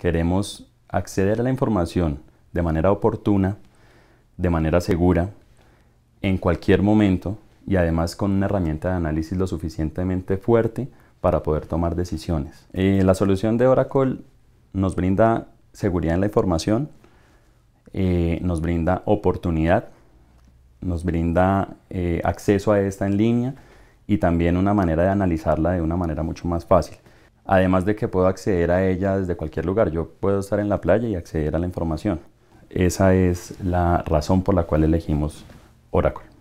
queremos acceder a la información de manera oportuna, de manera segura, en cualquier momento y además con una herramienta de análisis lo suficientemente fuerte para poder tomar decisiones. Eh, la solución de Oracle nos brinda seguridad en la información, eh, nos brinda oportunidad, nos brinda eh, acceso a esta en línea y también una manera de analizarla de una manera mucho más fácil. Además de que puedo acceder a ella desde cualquier lugar, yo puedo estar en la playa y acceder a la información. Esa es la razón por la cual elegimos Oracle.